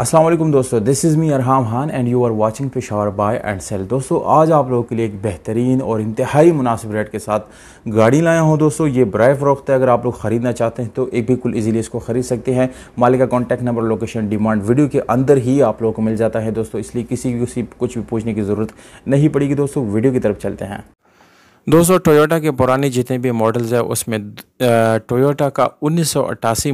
अस्सलाम वालेकुम दोस्तों this is me Arham Khan and you are watching Peshawar buy and sell दोस्तों आज आप लोगों के लिए एक बेहतरीन और इंतहाई मुनासिब रेट के साथ गाड़ी लाया हूँ दोस्तों ये ब्राइव रोकता है अगर आप लोग ख़रीदना चाहते हैं तो एक बिल्कुल ईजिली इसको ख़रीद सकते हैं मालिक का contact number location demand video के अंदर ही आप लोगों को मिल जाता है दोस्तों इसलिए किसी किसी कुछ भी पूछने की ज़रूरत नहीं पड़ेगी दोस्तों वीडियो की तरफ चलते हैं दोस्तों टोयोटा के पुराने जितने भी मॉडल्स हैं उसमें टोयोटा का उन्नीस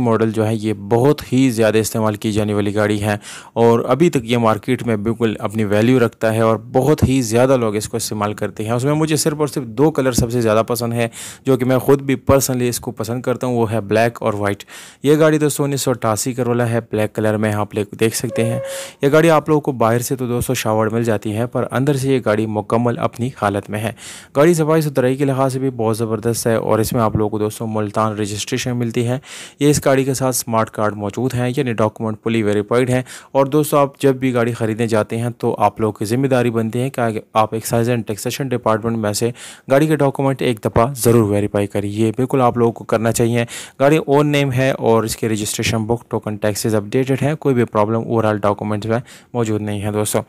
मॉडल जो है ये बहुत ही ज़्यादा इस्तेमाल की जाने वाली गाड़ी है और अभी तक ये मार्केट में बिल्कुल अपनी वैल्यू रखता है और बहुत ही ज़्यादा लोग इसको इस्तेमाल करते हैं उसमें मुझे सिर्फ और सिर्फ दो कलर सबसे ज़्यादा पसंद है जो कि मैं ख़ुद भी पर्सनली इसको पसंद करता हूँ वो है ब्लैक और वाइट ये गाड़ी दोस्तों उन्नीस सौ अट्ठासी करोला है ब्लैक कलर में आप लोग देख सकते हैं ये गाड़ी आप लोगों को बाहर से तो दोस्तों शावर मिल जाती है पर अंदर से ये गाड़ी मुकम्मल अपनी हालत में है गाड़ी सफाई सफाई सुथराई के लिहाज से भी बहुत ज़बरदस्त है और इसमें आप लोगों को दोस्तों मुल्तान रजिस्ट्रेशन मिलती है ये इस गाड़ी के साथ स्मार्ट कार्ड मौजूद है यानी डॉक्यूमेंट फुली वेरीफाइड है और दोस्तों आप जब भी गाड़ी ख़रीदने जाते हैं तो आप लोगों की जिम्मेदारी बनती है कि आप एक्साइज एंड टैक्सेशन डिपार्टमेंट में से गाड़ी के डॉक्यूमेंट एक दफ़ा ज़रूर वेरीफाई करिए बिल्कुल आप लोगों को करना चाहिए गाड़ी ओन नेम है और इसके registration book token taxes updated है कोई भी प्रॉब्लम ओवरऑल डॉक्यूमेंट्स में मौजूद नहीं है दोस्तों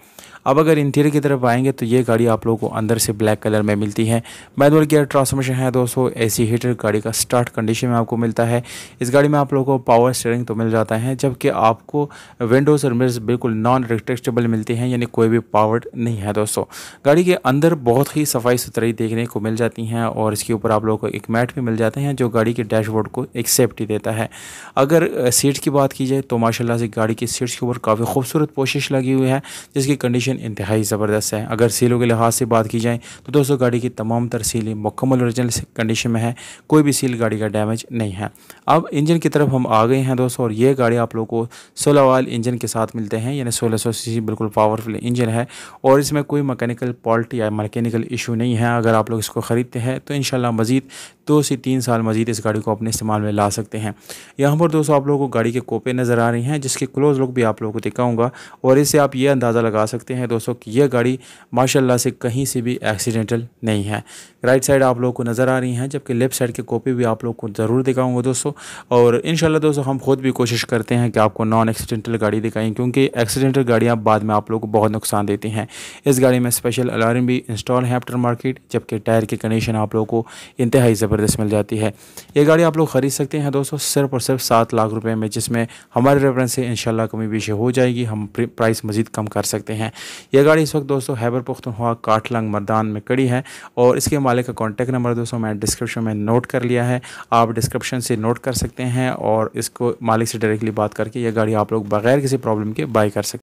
अब अगर इंटीरियर की तरफ आएंगे तो ये गाड़ी आप लोगों को अंदर से ब्लैक कलर में मिलती है मैनुअल गियर ट्रांसमिशन है दोस्तों सी हीटर गाड़ी का स्टार्ट कंडीशन में आपको मिलता है इस गाड़ी में आप लोगों को पावर स्टेयरिंग तो मिल जाता है जबकि आपको विंडोज़ और मिर्स बिल्कुल नॉन रिट्रेक्टेबल मिलती हैं यानी कोई भी पावर नहीं है दोस्तों गाड़ी के अंदर बहुत ही सफाई सुथराई देखने को मिल जाती हैं और इसके ऊपर आप लोगों को एक मैट भी मिल जाते हैं जो गाड़ी के डैशबोर्ड को एक सेफ्टी देता है अगर सीट्स की बात की जाए तो माशाल्लाह से गाड़ी की सीट्स के ऊपर काफ़ी खूबसूरत पोशिश लगी हुई है जिसकी कंडीशन इंतहाई ज़बरदस्त है अगर सीलों के लिहाज से बात की जाए तो दोस्तों गाड़ी की तमाम अंदर सील मुकम्मल ओरिजिनल कंडीशन में है कोई भी सील गाड़ी का डैमेज नहीं है अब इंजन की तरफ हम आ गए हैं दोस्तों और ये गाड़ी आप लोगों को सोलह वाल इंजन के साथ मिलते हैं यानी सोलह सौ सी बिल्कुल पावरफुल इंजन है और इसमें कोई मकैनिकल पॉल्ट या मकैनिकल इशू नहीं है अगर आप लोग इसको ख़रीदते हैं तो इन मज़ीद दो से तीन साल मजीद इस गाड़ी को अपने इस्तेमाल में ला सकते हैं यहाँ पर दोस्तों आप लोगों को गाड़ी के कोपे नज़र आ रही हैं जिसके क्लोज़ लुक भी आप लोगों को दिखाऊँगा और इससे आप ये अंदाज़ा लगा सकते हैं दोस्तों कि यह गाड़ी माशाला से कहीं से भी एक्सीडेंटल नहीं है राइट साइड आप लोगों को नज़र आ रही हैं जबकि लेफ्ट साइड के कॉपी भी आप लोग को ज़रूर दिखाऊँगा दोस्तों और इन दोस्तों हम खुद भी कोशिश करते हैं कि आपको नॉन एक्सीडेंटल गाड़ी दिखाएँ क्योंकि एक्सीडेंटल गाड़ियाँ बाद में आप लोग को बहुत नुकसान देती हैं इस गाड़ी में स्पेशल अलार्म भी इंस्टॉल है आफ्टर मार्केट जबकि टायर की कंडीशन आप लोग को इंतहाई ज़बरदस्त ज़बरदस्त मिल जाती है ये गाड़ी आप लोग ख़रीद सकते हैं दोस्तों सिर्फ और सिर्फ सात लाख रुपये में जिसमें हमारे रेफरेंस से इन कमी पेशे हो जाएगी हम प्राइस मज़ीद कम कर सकते हैं यह गाड़ी इस वक्त दोस्तों हैबर हुआ काटलंग मरदान में कड़ी है और इसके मालिक का कॉन्टैक्ट नंबर दोस्तों मैं डिस्क्रिप्शन में नोट कर लिया है आप डिस्क्रिप्शन से नोट कर सकते हैं और इसको मालिक से डायरेक्टली बात करके यह गाड़ी आप लोग बगैर किसी प्रॉब्लम के बाई कर सकते हैं